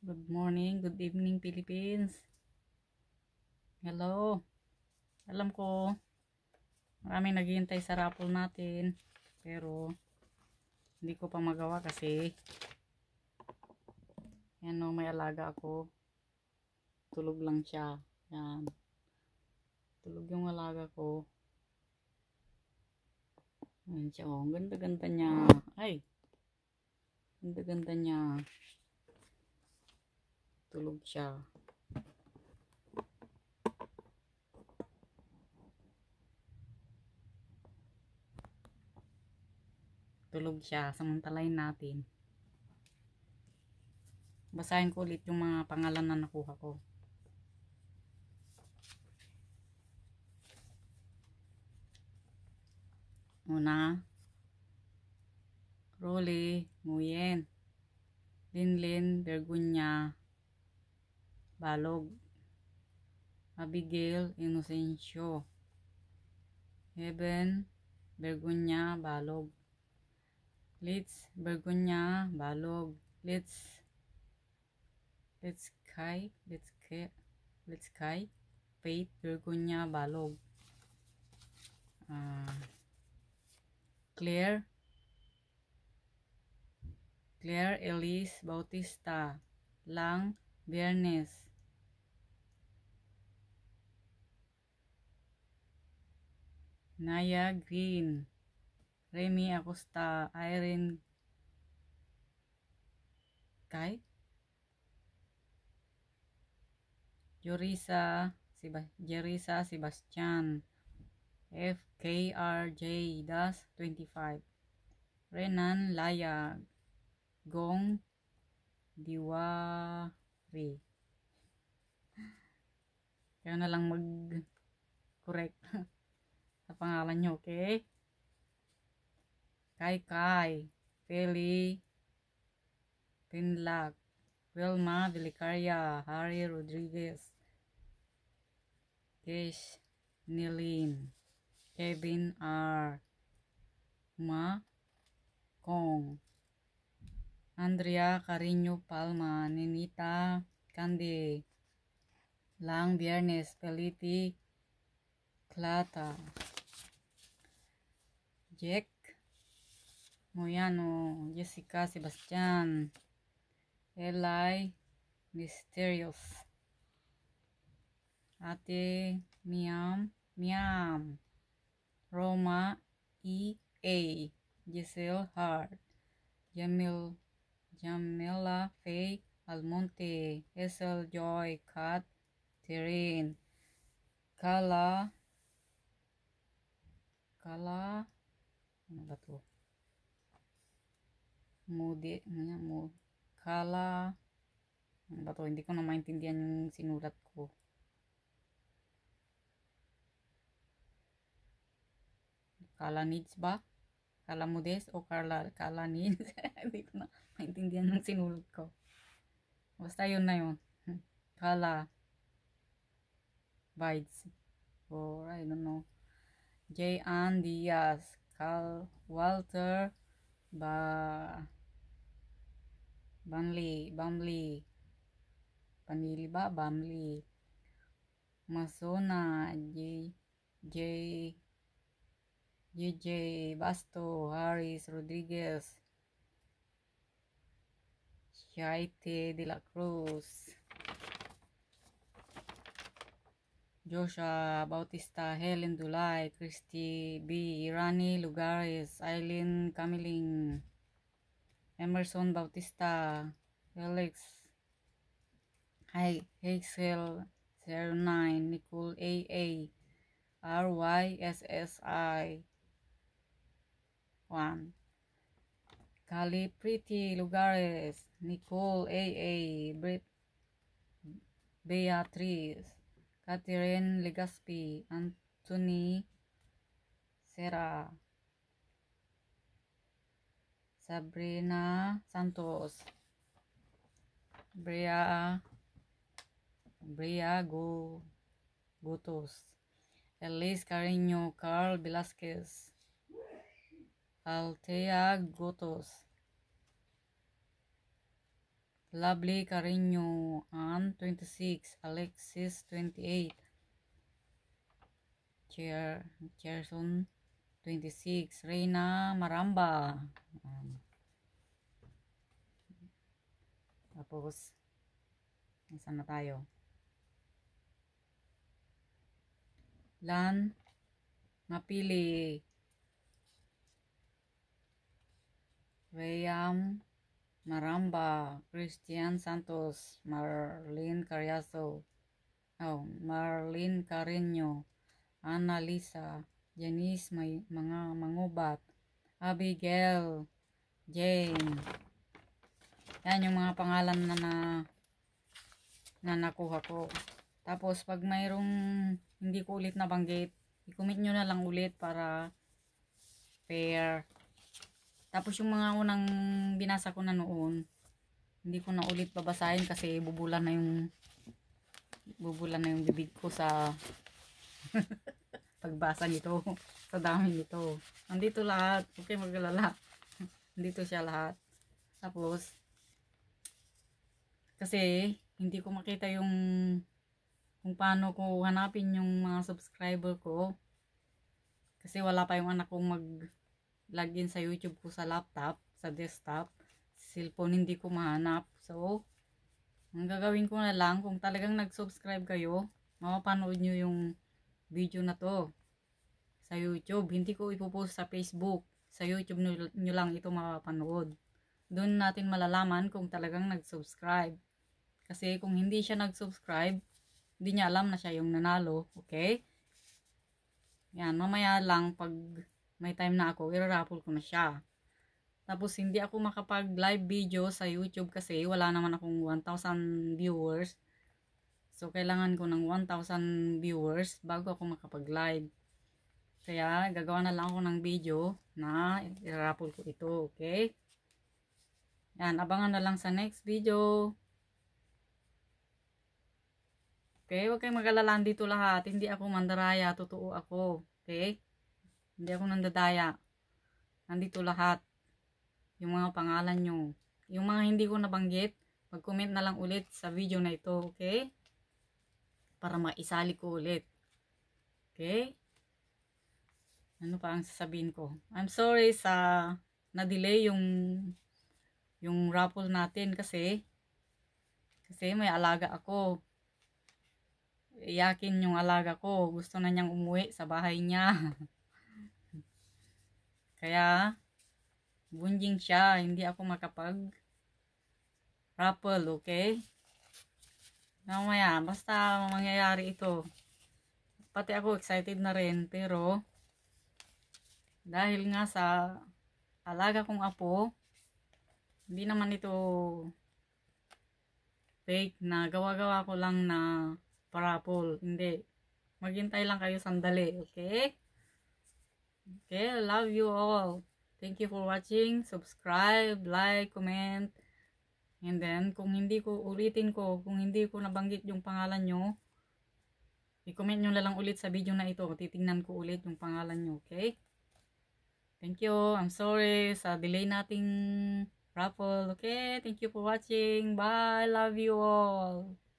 Good morning, good evening Philippines. Hello. Alam ko, maraming naghihintay sa raffle natin. Pero, hindi ko pa magawa kasi, yan o, may alaga ako. Tulog lang siya. Yan. Tulog yung alaga ko. Ayan siya o. Oh. Ganda-ganda niya. Ay! Ganda-ganda niya. Tulog siya. Tulog siya. Samantalayin natin. Basahin ko ulit yung mga pangalan na nakuha ko. Una, Rolly, Nguyen, Linlin, Bergunya, Balog, Abigail Inocencio, Heaven Bergunya Balog, Litz Bergunya Balog, Litz Litz Kai Litz Kai Litz Kai Faith Bergunya Balog, uh, Claire Claire Elise Bautista, Lang Biernes, Naya Green, Remy Acosta, Irene Kai, Jorisa, Seba Jerisa Sebastian, FKRJ-25, Renan Laya, Gong Diwari. Kaya na lang mag-correct. pangalan nyo, okay? Kai Kai, Feli, Pinlag, Wilma Vilicaria, Harry Rodriguez, Kesh Nilin, Kevin R. Ma Kong, Andrea Carino Palma, Ninita Candy, Lang Biernes, Peliti, Clata. Jack Moyano, Jessica Sebastian, Eli Mysterious, Ate Miam Miam, Roma E A, Giselle Hart, Jamil Jamila Faye Almonte, Hazel Joy Kat, Terin, Kala Kala ano ba to moody ano yan mo kala ano ba to hindi ko na maintindihan yung sinulat ko kala needs ba color modes o kala kala needs hindi ko na maintindihan yung sinulat ko basta yun na yun color vibes or I don't know Jay Ann Diaz Carl Walter ba Bamli Bamli panili ba Bamli Masona J J JJ Basto Harris Rodriguez Chaite de la Cruz Joshua Bautista, Helen Dulay, Christy B, Irani Lugares, Eileen Camiling, Emerson Bautista, Alex Hazel 09, Nicole AA, RYSSI 1. Kali Pretty Lugares, Nicole AA, Beatriz, Catherine Legaspi, Anthony Sera, Sabrina Santos, Bria, Bria Go, Gutos, Elise Carino, Carl Velasquez, Altea Gotos, Lovely Carino, Ann, 26, Alexis, 28, Chair, Cherson, 26, Reina Maramba. Um, tapos, saan na tayo? Lan, Mapili, Rayam, Maramba, Christian Santos, Marlene Carriazo, oh, Marlene Carreño, Ana Lisa, Janice may mga mangubat, Abigail, Jane. Yan yung mga pangalan na na, na nakuha ko. Tapos pag mayroong hindi ko ulit nabanggit, i-commit nyo na lang ulit para fair. Tapos yung mga unang binasa ko na noon, hindi ko na ulit babasahin kasi bubulan na yung bubulan na yung bibig ko sa pagbasa nito. sa dami nito. Nandito lahat. Okay, magalala. Nandito siya lahat. Tapos, kasi, hindi ko makita yung kung paano ko hanapin yung mga subscriber ko. Kasi wala pa yung anak kong mag login sa YouTube ko sa laptop, sa desktop. Cellphone hindi ko mahanap. So, ang gagawin ko na lang, kung talagang nag-subscribe kayo, mapapanood nyo yung video na to sa YouTube. Hindi ko ipopost sa Facebook. Sa YouTube nyo, lang ito mapapanood. Doon natin malalaman kung talagang nag-subscribe. Kasi kung hindi siya nag-subscribe, hindi niya alam na siya yung nanalo. Okay? Yan, mamaya lang pag may time na ako, iraraffle ko na siya. Tapos hindi ako makapag live video sa YouTube kasi wala naman akong 1,000 viewers. So kailangan ko ng 1,000 viewers bago ako makapag live. Kaya gagawa na lang ako ng video na iraraffle ko ito, okay? Yan, abangan na lang sa next video. Okay, huwag kayong mag-alala dito lahat. Hindi ako mandaraya, totoo ako. Okay? Hindi ako nandadaya. Nandito lahat. Yung mga pangalan nyo. Yung mga hindi ko nabanggit, mag-comment na lang ulit sa video na ito, okay? Para maisali ko ulit. Okay? Ano pa ang sasabihin ko? I'm sorry sa na-delay yung yung raffle natin kasi kasi may alaga ako. Yakin yung alaga ko. Gusto na niyang umuwi sa bahay niya. Kaya, gunjing siya. Hindi ako makapag rappel, okay? Mamaya, basta mangyayari ito. Pati ako excited na rin, pero dahil nga sa alaga kong apo, hindi naman ito fake na gawa-gawa ko lang na parapol. Hindi. Maghintay lang kayo sandali, okay? Okay, love you all. Thank you for watching. Subscribe, like, comment. And then, kung hindi ko, ulitin ko, kung hindi ko nabanggit yung pangalan nyo, i-comment nyo lang ulit sa video na ito. Titingnan ko ulit yung pangalan nyo, okay? Thank you. I'm sorry sa delay nating raffle, okay? Thank you for watching. Bye. Love you all.